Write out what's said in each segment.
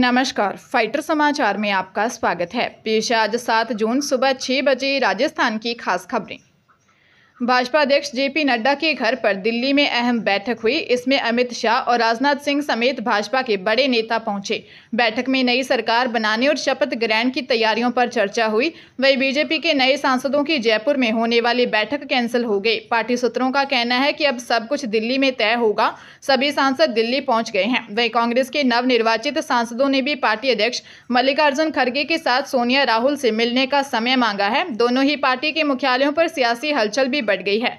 नमस्कार फाइटर समाचार में आपका स्वागत है पेश आज सात जून सुबह छः बजे राजस्थान की खास खबरें भाजपा अध्यक्ष जेपी नड्डा के घर पर दिल्ली में अहम बैठक हुई इसमें अमित शाह और राजनाथ सिंह समेत भाजपा के बड़े नेता पहुंचे बैठक में नई सरकार बनाने और शपथ ग्रहण की तैयारियों पर चर्चा हुई वहीं बीजेपी के नए सांसदों की जयपुर में होने वाली बैठक कैंसिल हो गई पार्टी सूत्रों का कहना है कि अब सब कुछ दिल्ली में तय होगा सभी सांसद दिल्ली पहुँच गए हैं वही कांग्रेस के नवनिर्वाचित सांसदों ने भी पार्टी अध्यक्ष मल्लिकार्जुन खड़गे के साथ सोनिया राहुल से मिलने का समय मांगा है दोनों ही पार्टी के मुख्यालयों पर सियासी हलचल भी बढ़ गई है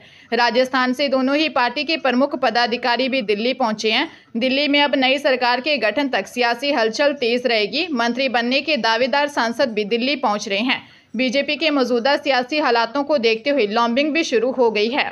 राजस्थान से दोनों ही पार्टी के प्रमुख पदाधिकारी भी दिल्ली पहुंचे हैं दिल्ली में अब नई सरकार के गठन तक सियासी हलचल तेज रहेगी मंत्री बनने के दावेदार सांसद भी दिल्ली पहुँच रहे हैं बीजेपी के मौजूदा सियासी हालातों को देखते हुए लॉम्बिंग भी शुरू हो गई है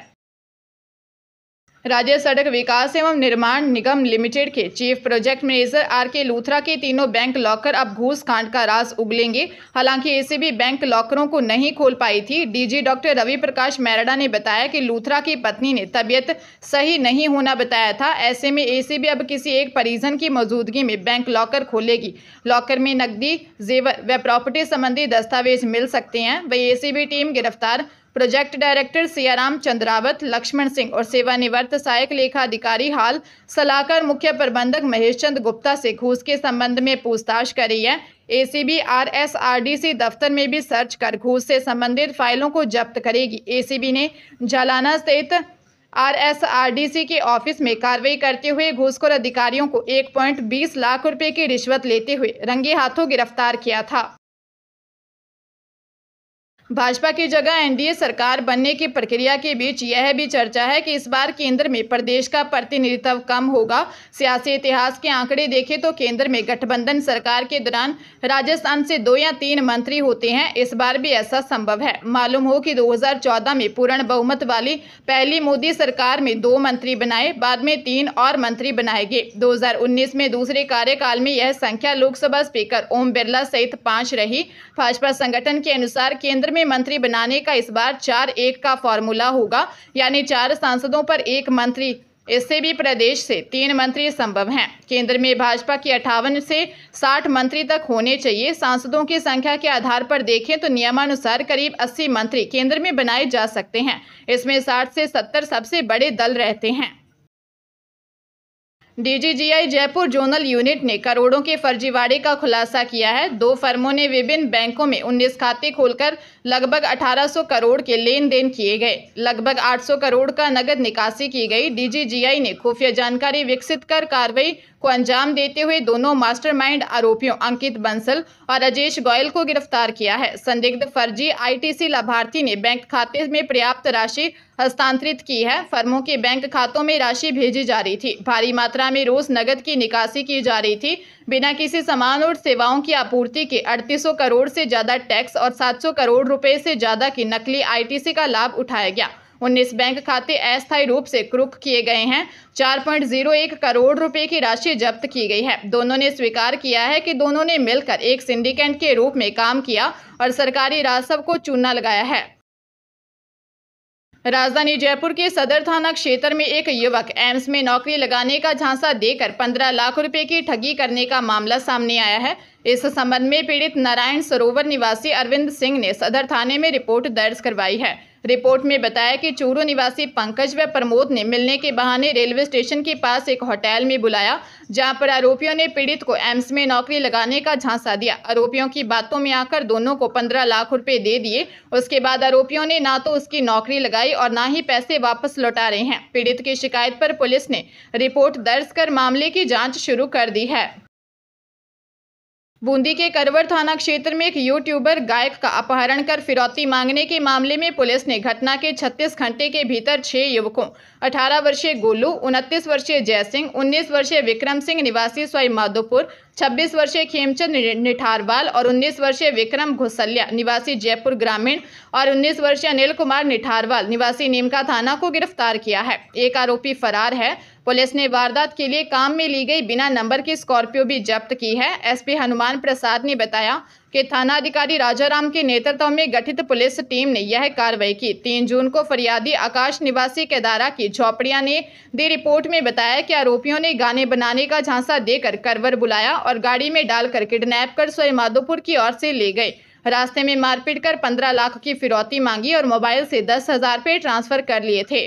राज्य सड़क विकास एवं निर्माण निगम लिमिटेड के chief project manager R K Luthra के तीनों बैंक लॉकर अब घूस कांड का रास उगलेंगे हालांकि भी बैंक लॉकरों को नहीं खोल पाई थी डीजी डॉक्टर रवि प्रकाश मैरडा ने बताया कि लूथरा की पत्नी ने तबियत सही नहीं होना बताया था ऐसे में ए अब किसी एक परिजन की मौजूदगी में बैंक लॉकर खोलेगी लॉकर में नकदी जेवर व प्रॉपर्टी संबंधी दस्तावेज मिल सकते हैं वही ए टीम गिरफ्तार प्रोजेक्ट डायरेक्टर सियाराम चंद्रावत लक्ष्मण सिंह और सेवानिवृत्त सहायक लेखा अधिकारी हाल सलाहकार मुख्य प्रबंधक महेश चंद गुप्ता से घूस के संबंध में पूछताछ करी है एसीबी आरएसआरडीसी दफ्तर में भी सर्च कर घूस से संबंधित फाइलों को जब्त करेगी एसीबी ने जालाना स्थित आरएसआरडीसी के ऑफिस में कार्रवाई करते हुए घूसखोर अधिकारियों को बीस लाख रुपये की रिश्वत लेते हुए रंगे हाथों गिरफ्तार किया था भाजपा की जगह एनडीए सरकार बनने की प्रक्रिया के बीच यह भी चर्चा है कि इस बार केंद्र में प्रदेश का प्रतिनिधित्व कम होगा सियासी इतिहास के आंकड़े देखें तो केंद्र में गठबंधन सरकार के दौरान राजस्थान से दो या तीन मंत्री होते हैं इस बार भी ऐसा संभव है मालूम हो कि 2014 में पूर्ण बहुमत वाली पहली मोदी सरकार में दो मंत्री बनाए बाद में तीन और मंत्री बनाए गए दो में दूसरे कार्यकाल में यह संख्या लोकसभा स्पीकर ओम बिरला सहित पाँच रही भाजपा संगठन के अनुसार केंद्र में मंत्री बनाने का इस बार चार एक का फॉर्मूला होगा यानी चार सांसदों पर एक मंत्री इससे भी प्रदेश से तीन मंत्री संभव हैं केंद्र में भाजपा की अठावन से साठ मंत्री तक होने चाहिए सांसदों की संख्या के आधार पर देखें तो नियमानुसार करीब अस्सी मंत्री केंद्र में बनाए जा सकते हैं इसमें साठ से सत्तर सबसे बड़े दल रहते हैं डीजीजीआई जयपुर जोनल यूनिट ने करोड़ों के फर्जीवाड़े का खुलासा किया है दो फर्मों ने विभिन्न बैंकों में 19 खाते खोलकर लगभग 1800 करोड़ के लेन देन किए गए लगभग 800 करोड़ का नगद निकासी की गई डीजीजीआई ने खुफिया जानकारी विकसित कर कार्रवाई को अंजाम देते हुए दोनों मास्टरमाइंड आरोपियों अंकित बंसल और राजेश गोयल को गिरफ्तार किया है संदिग्ध फर्जी आईटीसी लाभार्थी ने बैंक खाते में पर्याप्त राशि हस्तांतरित की है फर्मों के बैंक खातों में राशि भेजी जा रही थी भारी मात्रा में रोज नगद की निकासी की जा रही थी बिना किसी सामान और सेवाओं की आपूर्ति के अड़तीस करोड़ से ज्यादा टैक्स और सात करोड़ रुपए से ज्यादा की नकली आई का लाभ उठाया गया उन्नीस बैंक खाते अस्थायी रूप से क्रुक किए गए हैं 4.01 करोड़ रुपए की राशि जब्त की गई है दोनों ने स्वीकार किया है कि दोनों ने मिलकर एक सिंडिकेट के रूप में काम किया और सरकारी राजस्व को चूना लगाया है राजधानी जयपुर के सदर थाना क्षेत्र में एक युवक एम्स में नौकरी लगाने का झांसा देकर 15 लाख रुपए की ठगी करने का मामला सामने आया है इस संबंध में पीड़ित नारायण सरोवर निवासी अरविंद सिंह ने सदर थाने में रिपोर्ट दर्ज करवाई है रिपोर्ट में बताया कि चूरू निवासी पंकज व प्रमोद ने मिलने के बहाने रेलवे स्टेशन के पास एक होटल में बुलाया जहां पर आरोपियों ने पीड़ित को एम्स में नौकरी लगाने का झांसा दिया आरोपियों की बातों में आकर दोनों को पंद्रह लाख रुपए दे दिए उसके बाद आरोपियों ने ना तो उसकी नौकरी लगाई और ना ही पैसे वापस लौटा रहे हैं पीड़ित की शिकायत पर पुलिस ने रिपोर्ट दर्ज कर मामले की जाँच शुरू कर दी है बूंदी के करवर थाना क्षेत्र में एक यूट्यूबर गायक का अपहरण कर फिरौती मांगने के मामले में पुलिस ने घटना के 36 घंटे के भीतर छह युवकों 18 वर्षीय गोलू उनतीस वर्षीय जय सिंह उन्नीस वर्षीय विक्रम सिंह निवासी स्वाई माधोपुर 26 वर्षीय खेमचंद निठारवाल और 19 वर्षीय विक्रम घुसलिया निवासी जयपुर ग्रामीण और 19 वर्षीय अनिल कुमार निठारवाल निवासी नीमका थाना को गिरफ्तार किया है एक आरोपी फरार है पुलिस ने वारदात के लिए काम में ली गई बिना नंबर की स्कॉर्पियो भी जब्त की है एसपी हनुमान भगवान प्रसाद ने बताया कि थानाधिकारी राजाराम के नेतृत्व में गठित पुलिस टीम ने यह कार्रवाई की तीन जून को फरियादी आकाश निवासी केदारा की झोपड़िया ने दी रिपोर्ट में बताया कि आरोपियों ने गाने बनाने का झांसा देकर करवर बुलाया और गाड़ी में डालकर किडनैप कर सोए की ओर से ले गए रास्ते में मारपीट कर पंद्रह लाख की फिरौती मांगी और मोबाइल से दस हजार ट्रांसफर कर लिए थे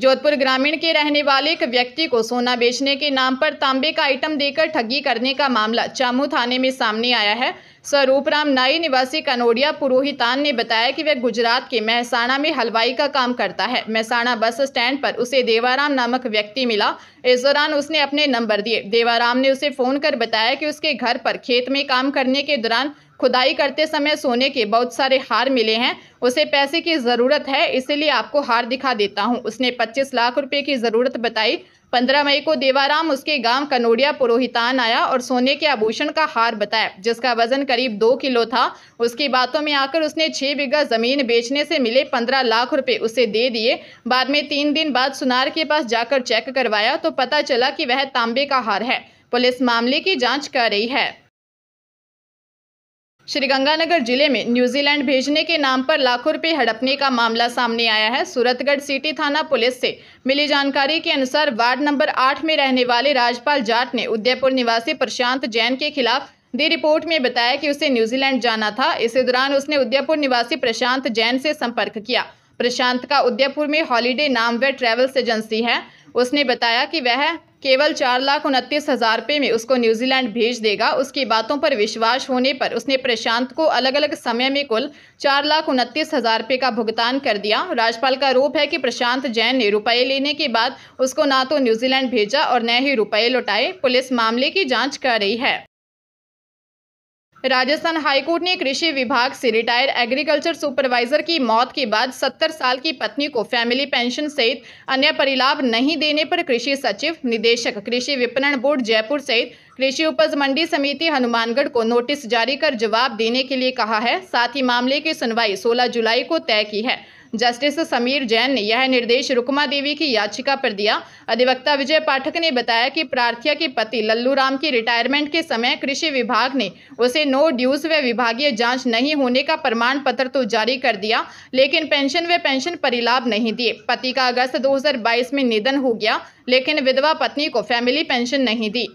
जोधपुर ग्रामीण के रहने वाले एक व्यक्ति को सोना बेचने के नाम पर तांबे का आइटम देकर ठगी करने का मामला चामू थाने में सामने आया है स्वरूप राम नाई निवासी कनोडिया पुरोहितान ने बताया कि वह गुजरात के महसाणा में हलवाई का काम करता है महसाणा बस स्टैंड पर उसे देवाराम नामक व्यक्ति मिला इस दौरान उसने अपने नंबर दिए देवाराम ने उसे फ़ोन कर बताया कि उसके घर पर खेत में काम करने के दौरान खुदाई करते समय सोने के बहुत सारे हार मिले हैं उसे पैसे की ज़रूरत है इसीलिए आपको हार दिखा देता हूँ उसने पच्चीस लाख रुपये की ज़रूरत बताई पंद्रह मई को देवाराम उसके गांव कनोड़िया पुरोहितान आया और सोने के आभूषण का हार बताया जिसका वजन करीब दो किलो था उसकी बातों में आकर उसने छः बीघा जमीन बेचने से मिले पंद्रह लाख रुपए उसे दे दिए बाद में तीन दिन बाद सुनार के पास जाकर चेक करवाया तो पता चला कि वह तांबे का हार है पुलिस मामले की जाँच कर रही है श्रीगंगानगर जिले में न्यूजीलैंड भेजने के नाम पर लाखों रुपए हड़पने का मामला सामने आया है सूरतगढ़ सिटी थाना पुलिस से मिली जानकारी के अनुसार वार्ड नंबर आठ में रहने वाले राजपाल जाट ने उदयपुर निवासी प्रशांत जैन के खिलाफ दी रिपोर्ट में बताया कि उसे न्यूजीलैंड जाना था इसी दौरान उसने उदयपुर निवासी प्रशांत जैन से संपर्क किया प्रशांत का उदयपुर में हॉलीडे नाम व ट्रेवल्स एजेंसी है उसने बताया कि वह केवल चार लाख उनतीस हज़ार रुपये में उसको न्यूजीलैंड भेज देगा उसकी बातों पर विश्वास होने पर उसने प्रशांत को अलग अलग समय में कुल चार लाख उनतीस हज़ार रुपये का भुगतान कर दिया राजपाल का आरोप है कि प्रशांत जैन ने रुपए लेने के बाद उसको ना तो न्यूजीलैंड भेजा और न ही रुपए लौटाए पुलिस मामले की जाँच कर रही है राजस्थान हाईकोर्ट ने कृषि विभाग से रिटायर्ड एग्रीकल्चर सुपरवाइजर की मौत के बाद 70 साल की पत्नी को फैमिली पेंशन सहित अन्य परिलाभ नहीं देने पर कृषि सचिव निदेशक कृषि विपणन बोर्ड जयपुर सहित कृषि उपज मंडी समिति हनुमानगढ़ को नोटिस जारी कर जवाब देने के लिए कहा है साथ ही मामले की सुनवाई सोलह जुलाई को तय की है जस्टिस समीर जैन ने यह निर्देश रुकमा देवी की याचिका पर दिया अधिवक्ता विजय पाठक ने बताया कि प्रार्थिया के पति लल्लू राम की रिटायरमेंट के समय कृषि विभाग ने उसे नो ड्यूज व विभागीय जांच नहीं होने का प्रमाण पत्र तो जारी कर दिया लेकिन पेंशन व पेंशन परिलाभ नहीं दिए पति का अगस्त दो में निधन हो गया लेकिन विधवा पत्नी को फैमिली पेंशन नहीं दी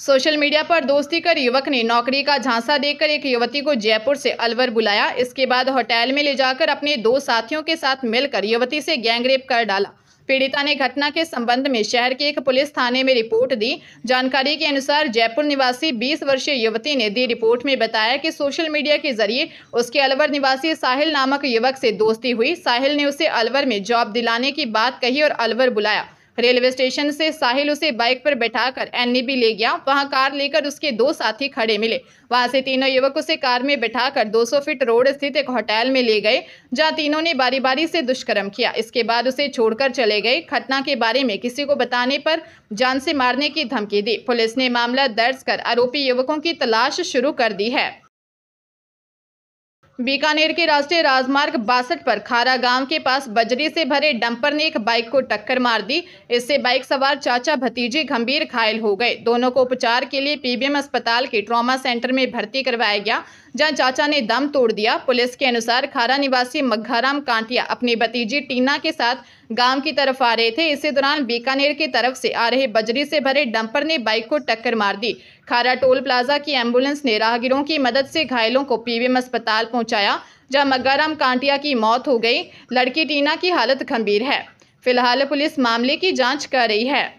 सोशल मीडिया पर दोस्ती कर युवक ने नौकरी का झांसा देकर एक युवती को जयपुर से अलवर बुलाया इसके बाद होटल में ले जाकर अपने दो साथियों के साथ मिलकर युवती से गैंगरेप कर डाला पीड़िता ने घटना के संबंध में शहर के एक पुलिस थाने में रिपोर्ट दी जानकारी के अनुसार जयपुर निवासी 20 वर्षीय युवती ने दी रिपोर्ट में बताया कि सोशल मीडिया के जरिए उसके अलवर निवासी साहिल नामक युवक से दोस्ती हुई साहिल ने उसे अलवर में जॉब दिलाने की बात कही और अलवर बुलाया रेलवे स्टेशन से साहिल उसे बाइक पर बैठाकर एनईबी ले गया वहां कार लेकर उसके दो साथी खड़े मिले वहां से तीनों युवक उसे कार में बैठाकर 200 फीट रोड स्थित एक होटल में ले गए जहां तीनों ने बारी बारी से दुष्कर्म किया इसके बाद उसे छोड़कर चले गए घटना के बारे में किसी को बताने पर जान से मारने की धमकी दी पुलिस ने मामला दर्ज कर आरोपी युवकों की तलाश शुरू कर दी है बीकानेर के राष्ट्रीय राजमार्ग बासठ पर खारा गांव के पास बजरी से भरे डंपर ने एक बाइक को टक्कर मार दी इससे बाइक सवार चाचा भतीजे गंभीर घायल हो गए दोनों को उपचार के लिए पीबीएम अस्पताल के ट्रॉमा सेंटर में भर्ती करवाया गया जहां चाचा ने दम तोड़ दिया पुलिस के अनुसार खारा निवासी मग्घाराम कांटिया अपनी भतीजी टीना के साथ गांव की तरफ आ रहे थे इसी दौरान बीकानेर की तरफ से आ रहे बजरी से भरे डंपर ने बाइक को टक्कर मार दी खारा टोल प्लाजा की एम्बुलेंस ने राहगीरों की मदद से घायलों को पीवीएम अस्पताल पहुंचाया जहां मग्घाराम कांटिया की मौत हो गई लड़की टीना की हालत गंभीर है फिलहाल पुलिस मामले की जाँच कर रही है